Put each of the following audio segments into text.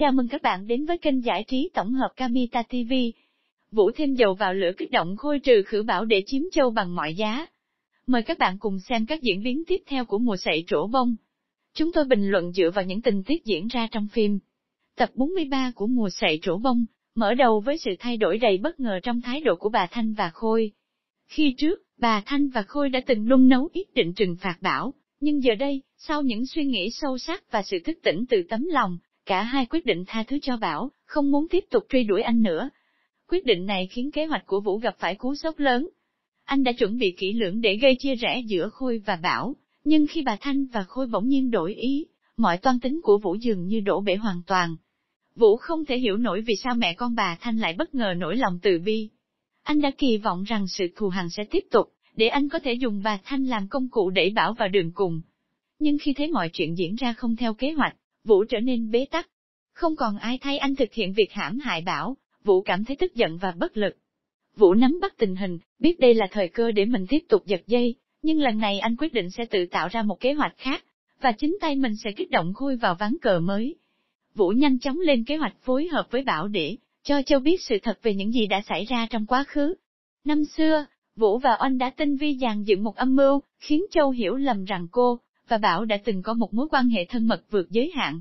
Chào mừng các bạn đến với kênh giải trí tổng hợp Kamita TV. Vũ thêm dầu vào lửa kích động khôi trừ khử Bảo để chiếm châu bằng mọi giá. Mời các bạn cùng xem các diễn biến tiếp theo của mùa sậy trổ bông. Chúng tôi bình luận dựa vào những tình tiết diễn ra trong phim. Tập 43 của mùa sậy trổ bông, mở đầu với sự thay đổi đầy bất ngờ trong thái độ của bà Thanh và Khôi. Khi trước, bà Thanh và Khôi đã từng nung nấu ý định trừng phạt bảo, nhưng giờ đây, sau những suy nghĩ sâu sắc và sự thức tỉnh từ tấm lòng, cả hai quyết định tha thứ cho Bảo, không muốn tiếp tục truy đuổi anh nữa. Quyết định này khiến kế hoạch của Vũ gặp phải cú sốc lớn. Anh đã chuẩn bị kỹ lưỡng để gây chia rẽ giữa Khôi và Bảo, nhưng khi bà Thanh và Khôi bỗng nhiên đổi ý, mọi toan tính của Vũ dường như đổ bể hoàn toàn. Vũ không thể hiểu nổi vì sao mẹ con bà Thanh lại bất ngờ nổi lòng từ bi. Anh đã kỳ vọng rằng sự thù hằn sẽ tiếp tục, để anh có thể dùng bà Thanh làm công cụ để bảo vào đường cùng. Nhưng khi thấy mọi chuyện diễn ra không theo kế hoạch, Vũ trở nên bế tắc. Không còn ai thay anh thực hiện việc hãm hại bảo, Vũ cảm thấy tức giận và bất lực. Vũ nắm bắt tình hình, biết đây là thời cơ để mình tiếp tục giật dây, nhưng lần này anh quyết định sẽ tự tạo ra một kế hoạch khác, và chính tay mình sẽ kích động khui vào ván cờ mới. Vũ nhanh chóng lên kế hoạch phối hợp với Bảo để cho Châu biết sự thật về những gì đã xảy ra trong quá khứ. Năm xưa, Vũ và Oanh đã tinh vi dàn dựng một âm mưu, khiến Châu hiểu lầm rằng cô và Bảo đã từng có một mối quan hệ thân mật vượt giới hạn.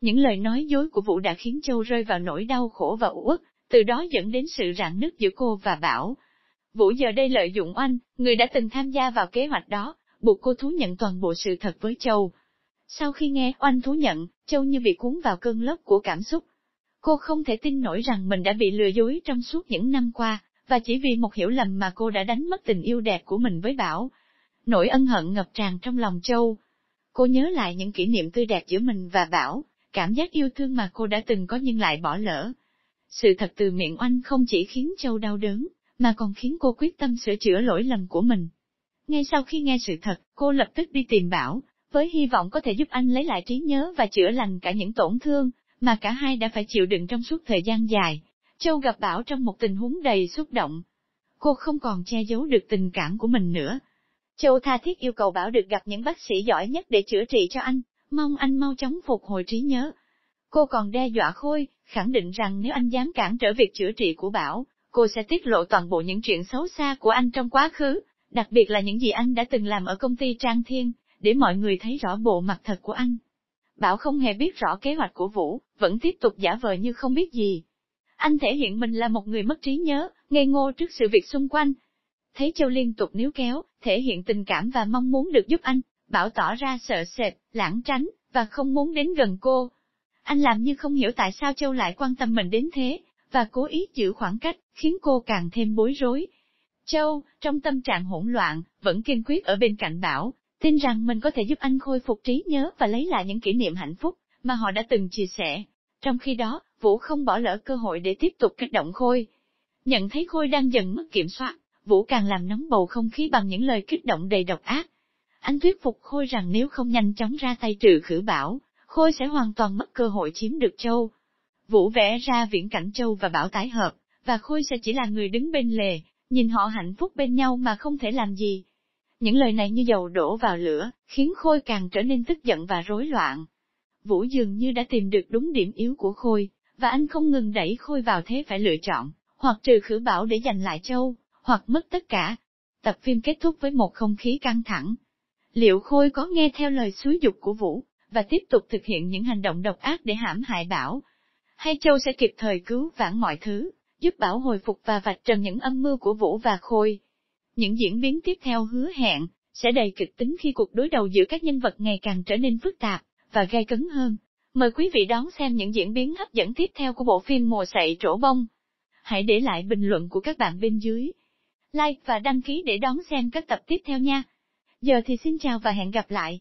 Những lời nói dối của Vũ đã khiến Châu rơi vào nỗi đau khổ và uất, từ đó dẫn đến sự rạn nứt giữa cô và Bảo. Vũ giờ đây lợi dụng anh, người đã từng tham gia vào kế hoạch đó, buộc cô thú nhận toàn bộ sự thật với Châu. Sau khi nghe Oanh thú nhận, Châu như bị cuốn vào cơn lốc của cảm xúc. Cô không thể tin nổi rằng mình đã bị lừa dối trong suốt những năm qua, và chỉ vì một hiểu lầm mà cô đã đánh mất tình yêu đẹp của mình với Bảo nỗi ân hận ngập tràn trong lòng châu. Cô nhớ lại những kỷ niệm tươi đẹp giữa mình và Bảo, cảm giác yêu thương mà cô đã từng có nhưng lại bỏ lỡ. Sự thật từ miệng oanh không chỉ khiến châu đau đớn, mà còn khiến cô quyết tâm sửa chữa lỗi lầm của mình. Ngay sau khi nghe sự thật, cô lập tức đi tìm Bảo, với hy vọng có thể giúp anh lấy lại trí nhớ và chữa lành cả những tổn thương mà cả hai đã phải chịu đựng trong suốt thời gian dài. Châu gặp Bảo trong một tình huống đầy xúc động. Cô không còn che giấu được tình cảm của mình nữa, Châu tha thiết yêu cầu Bảo được gặp những bác sĩ giỏi nhất để chữa trị cho anh, mong anh mau chóng phục hồi trí nhớ. Cô còn đe dọa Khôi, khẳng định rằng nếu anh dám cản trở việc chữa trị của Bảo, cô sẽ tiết lộ toàn bộ những chuyện xấu xa của anh trong quá khứ, đặc biệt là những gì anh đã từng làm ở công ty Trang Thiên, để mọi người thấy rõ bộ mặt thật của anh. Bảo không hề biết rõ kế hoạch của Vũ, vẫn tiếp tục giả vờ như không biết gì. Anh thể hiện mình là một người mất trí nhớ, ngây ngô trước sự việc xung quanh. Thấy Châu liên tục níu kéo, thể hiện tình cảm và mong muốn được giúp anh, Bảo tỏ ra sợ sệt, lãng tránh, và không muốn đến gần cô. Anh làm như không hiểu tại sao Châu lại quan tâm mình đến thế, và cố ý giữ khoảng cách, khiến cô càng thêm bối rối. Châu, trong tâm trạng hỗn loạn, vẫn kiên quyết ở bên cạnh Bảo, tin rằng mình có thể giúp anh khôi phục trí nhớ và lấy lại những kỷ niệm hạnh phúc mà họ đã từng chia sẻ. Trong khi đó, Vũ không bỏ lỡ cơ hội để tiếp tục kích động Khôi. Nhận thấy Khôi đang dần mất kiểm soát, Vũ càng làm nóng bầu không khí bằng những lời kích động đầy độc ác. Anh thuyết phục Khôi rằng nếu không nhanh chóng ra tay trừ khử bảo, Khôi sẽ hoàn toàn mất cơ hội chiếm được châu. Vũ vẽ ra viễn cảnh châu và bảo tái hợp, và Khôi sẽ chỉ là người đứng bên lề, nhìn họ hạnh phúc bên nhau mà không thể làm gì. Những lời này như dầu đổ vào lửa, khiến Khôi càng trở nên tức giận và rối loạn. Vũ dường như đã tìm được đúng điểm yếu của Khôi, và anh không ngừng đẩy Khôi vào thế phải lựa chọn, hoặc trừ khử bảo để giành lại châu, hoặc mất tất cả. Tập phim kết thúc với một không khí căng thẳng. Liệu Khôi có nghe theo lời xúi dục của Vũ, và tiếp tục thực hiện những hành động độc ác để hãm hại Bảo? Hay Châu sẽ kịp thời cứu vãn mọi thứ, giúp Bảo hồi phục và vạch trần những âm mưu của Vũ và Khôi? Những diễn biến tiếp theo hứa hẹn, sẽ đầy kịch tính khi cuộc đối đầu giữa các nhân vật ngày càng trở nên phức tạp, và gay cấn hơn. Mời quý vị đón xem những diễn biến hấp dẫn tiếp theo của bộ phim Mùa sậy trổ bông. Hãy để lại bình luận của các bạn bên dưới like và đăng ký để đón xem các tập tiếp theo nha. Giờ thì xin chào và hẹn gặp lại.